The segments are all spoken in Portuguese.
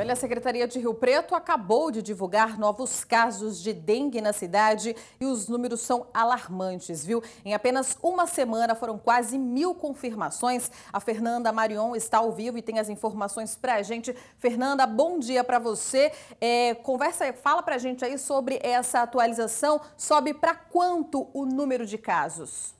Olha, a Secretaria de Rio Preto acabou de divulgar novos casos de dengue na cidade e os números são alarmantes, viu? Em apenas uma semana foram quase mil confirmações. A Fernanda Marion está ao vivo e tem as informações para a gente. Fernanda, bom dia para você. É, conversa, fala para a gente aí sobre essa atualização. Sobe para quanto o número de casos?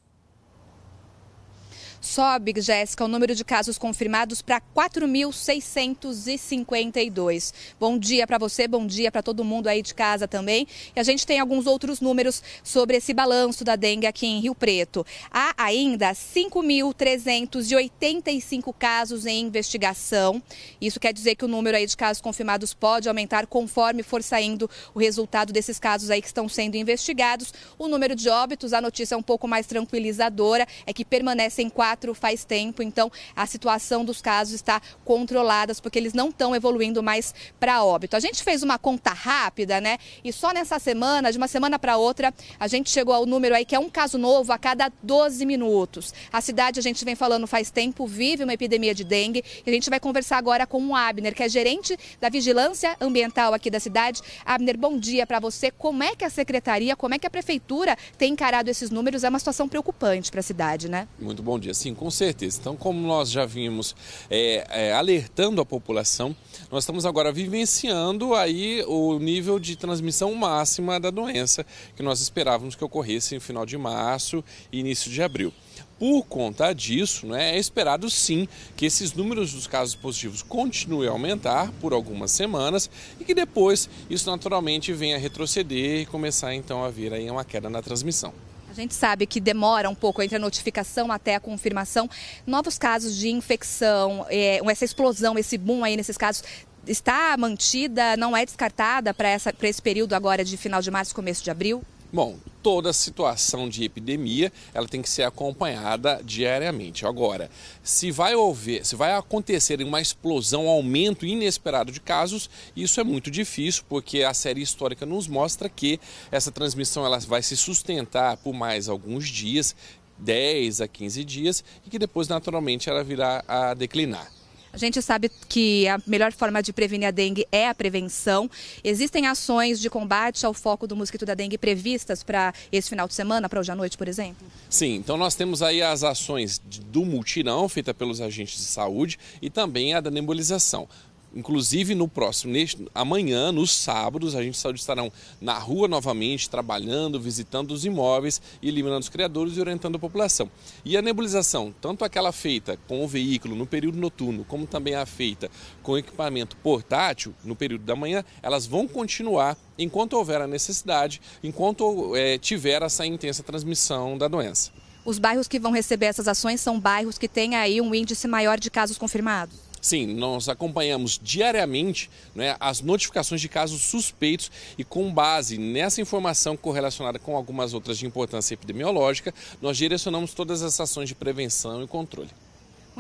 Sobe, Jéssica, o número de casos confirmados para 4.652. Bom dia para você, bom dia para todo mundo aí de casa também. E a gente tem alguns outros números sobre esse balanço da dengue aqui em Rio Preto. Há ainda 5.385 casos em investigação. Isso quer dizer que o número aí de casos confirmados pode aumentar conforme for saindo o resultado desses casos aí que estão sendo investigados. O número de óbitos, a notícia é um pouco mais tranquilizadora, é que permanecem quatro faz tempo, então a situação dos casos está controlada, porque eles não estão evoluindo mais para óbito. A gente fez uma conta rápida, né? E só nessa semana, de uma semana para outra, a gente chegou ao número aí que é um caso novo a cada 12 minutos. A cidade, a gente vem falando faz tempo, vive uma epidemia de dengue e a gente vai conversar agora com o Abner, que é gerente da Vigilância Ambiental aqui da cidade. Abner, bom dia para você. Como é que a secretaria, como é que a prefeitura tem encarado esses números? É uma situação preocupante para a cidade, né? Muito bom dia, sim, com certeza. Então, como nós já vimos é, é, alertando a população, nós estamos agora vivenciando aí o nível de transmissão máxima da doença que nós esperávamos que ocorresse no final de março e início de abril. Por conta disso, né, é esperado sim que esses números dos casos positivos continuem a aumentar por algumas semanas e que depois isso naturalmente venha a retroceder e começar então a vir aí uma queda na transmissão. A gente sabe que demora um pouco entre a notificação até a confirmação. Novos casos de infecção, é, essa explosão, esse boom aí nesses casos está mantida, não é descartada para esse período agora de final de março, começo de abril? Bom, toda situação de epidemia, ela tem que ser acompanhada diariamente. Agora, se vai houver, se vai acontecer uma explosão, um aumento inesperado de casos, isso é muito difícil, porque a série histórica nos mostra que essa transmissão ela vai se sustentar por mais alguns dias, 10 a 15 dias, e que depois naturalmente ela virá a declinar. A gente sabe que a melhor forma de prevenir a dengue é a prevenção. Existem ações de combate ao foco do mosquito da dengue previstas para esse final de semana, para hoje à noite, por exemplo? Sim, então nós temos aí as ações do multirão feita pelos agentes de saúde e também a da nebulização. Inclusive no próximo, neste, amanhã, nos sábados, a gente estarão na rua novamente, trabalhando, visitando os imóveis, eliminando os criadores e orientando a população. E a nebulização, tanto aquela feita com o veículo no período noturno, como também a feita com equipamento portátil no período da manhã, elas vão continuar enquanto houver a necessidade, enquanto é, tiver essa intensa transmissão da doença. Os bairros que vão receber essas ações são bairros que têm aí um índice maior de casos confirmados? Sim, nós acompanhamos diariamente né, as notificações de casos suspeitos e, com base nessa informação correlacionada com algumas outras de importância epidemiológica, nós direcionamos todas as ações de prevenção e controle.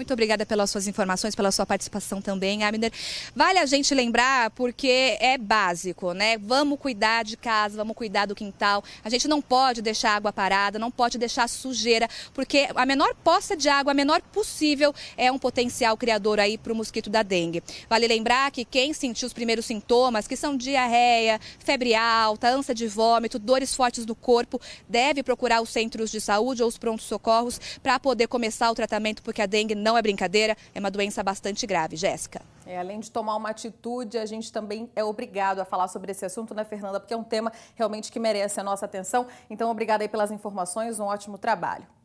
Muito obrigada pelas suas informações, pela sua participação também, Abner. Vale a gente lembrar, porque é básico, né? Vamos cuidar de casa, vamos cuidar do quintal. A gente não pode deixar água parada, não pode deixar sujeira, porque a menor poça de água, a menor possível, é um potencial criador aí para o mosquito da dengue. Vale lembrar que quem sentiu os primeiros sintomas, que são diarreia, febre alta, ânsia de vômito, dores fortes no corpo, deve procurar os centros de saúde ou os pronto socorros para poder começar o tratamento, porque a dengue não não é brincadeira, é uma doença bastante grave. Jéssica. É, além de tomar uma atitude, a gente também é obrigado a falar sobre esse assunto, né, Fernanda? Porque é um tema realmente que merece a nossa atenção. Então, obrigada aí pelas informações, um ótimo trabalho.